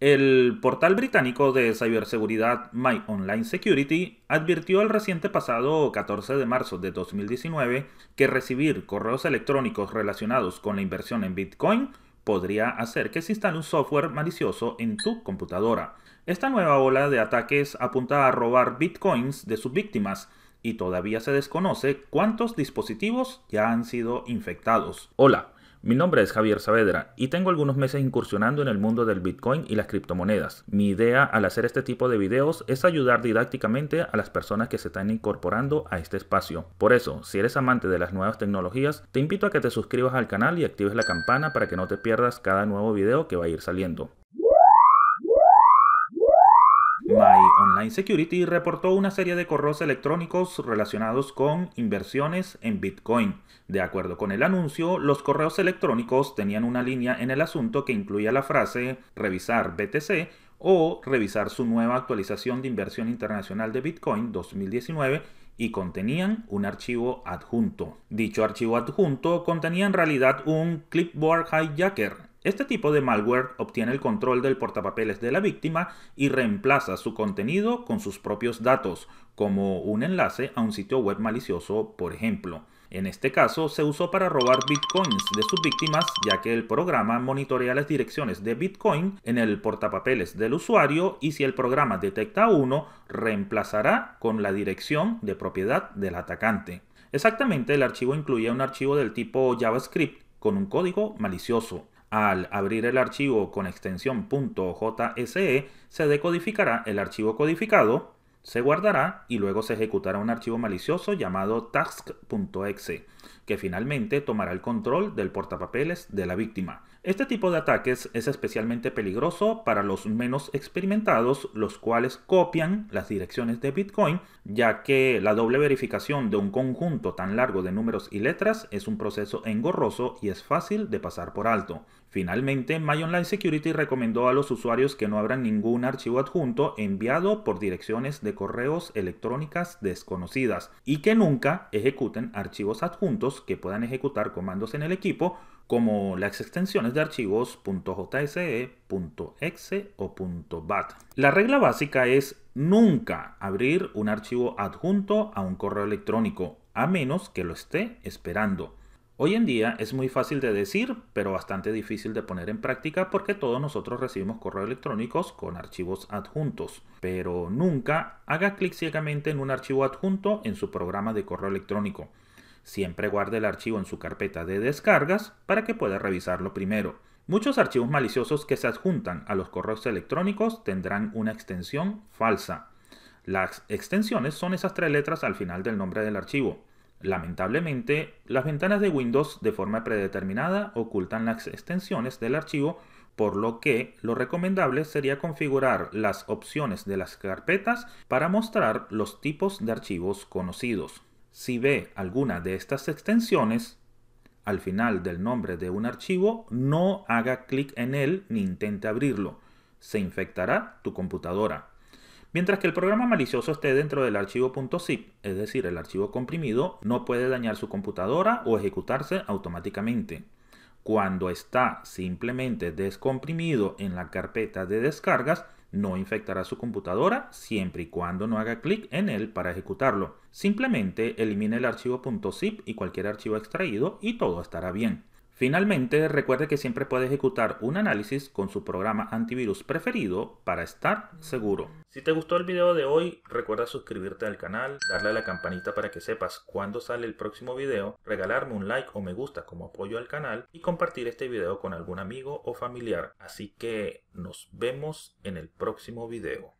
El portal británico de ciberseguridad My Online Security advirtió el reciente pasado 14 de marzo de 2019 que recibir correos electrónicos relacionados con la inversión en Bitcoin podría hacer que se instale un software malicioso en tu computadora. Esta nueva ola de ataques apunta a robar bitcoins de sus víctimas y todavía se desconoce cuántos dispositivos ya han sido infectados. Hola, mi nombre es Javier Saavedra y tengo algunos meses incursionando en el mundo del Bitcoin y las criptomonedas. Mi idea al hacer este tipo de videos es ayudar didácticamente a las personas que se están incorporando a este espacio. Por eso, si eres amante de las nuevas tecnologías, te invito a que te suscribas al canal y actives la campana para que no te pierdas cada nuevo video que va a ir saliendo. Insecurity Security reportó una serie de correos electrónicos relacionados con inversiones en Bitcoin. De acuerdo con el anuncio, los correos electrónicos tenían una línea en el asunto que incluía la frase revisar BTC o revisar su nueva actualización de inversión internacional de Bitcoin 2019 y contenían un archivo adjunto. Dicho archivo adjunto contenía en realidad un clipboard hijacker, este tipo de malware obtiene el control del portapapeles de la víctima y reemplaza su contenido con sus propios datos, como un enlace a un sitio web malicioso, por ejemplo. En este caso, se usó para robar bitcoins de sus víctimas, ya que el programa monitorea las direcciones de bitcoin en el portapapeles del usuario y si el programa detecta uno, reemplazará con la dirección de propiedad del atacante. Exactamente, el archivo incluye un archivo del tipo JavaScript con un código malicioso. Al abrir el archivo con extensión .jse, se decodificará el archivo codificado, se guardará y luego se ejecutará un archivo malicioso llamado task.exe, que finalmente tomará el control del portapapeles de la víctima. Este tipo de ataques es especialmente peligroso para los menos experimentados, los cuales copian las direcciones de Bitcoin, ya que la doble verificación de un conjunto tan largo de números y letras es un proceso engorroso y es fácil de pasar por alto. Finalmente, My Security recomendó a los usuarios que no abran ningún archivo adjunto enviado por direcciones de correos electrónicas desconocidas y que nunca ejecuten archivos adjuntos que puedan ejecutar comandos en el equipo como las extensiones de archivos o.bat. o .bat. La regla básica es nunca abrir un archivo adjunto a un correo electrónico, a menos que lo esté esperando. Hoy en día es muy fácil de decir, pero bastante difícil de poner en práctica porque todos nosotros recibimos correos electrónicos con archivos adjuntos. Pero nunca haga clic ciegamente en un archivo adjunto en su programa de correo electrónico. Siempre guarde el archivo en su carpeta de descargas para que pueda revisarlo primero. Muchos archivos maliciosos que se adjuntan a los correos electrónicos tendrán una extensión falsa. Las extensiones son esas tres letras al final del nombre del archivo. Lamentablemente, las ventanas de Windows de forma predeterminada ocultan las extensiones del archivo, por lo que lo recomendable sería configurar las opciones de las carpetas para mostrar los tipos de archivos conocidos. Si ve alguna de estas extensiones, al final del nombre de un archivo, no haga clic en él ni intente abrirlo. Se infectará tu computadora. Mientras que el programa malicioso esté dentro del archivo .zip, es decir, el archivo comprimido, no puede dañar su computadora o ejecutarse automáticamente. Cuando está simplemente descomprimido en la carpeta de descargas, no infectará su computadora siempre y cuando no haga clic en él para ejecutarlo. Simplemente elimine el archivo .zip y cualquier archivo extraído y todo estará bien. Finalmente, recuerde que siempre puede ejecutar un análisis con su programa antivirus preferido para estar seguro. Si te gustó el video de hoy, recuerda suscribirte al canal, darle a la campanita para que sepas cuándo sale el próximo video, regalarme un like o me gusta como apoyo al canal y compartir este video con algún amigo o familiar. Así que nos vemos en el próximo video.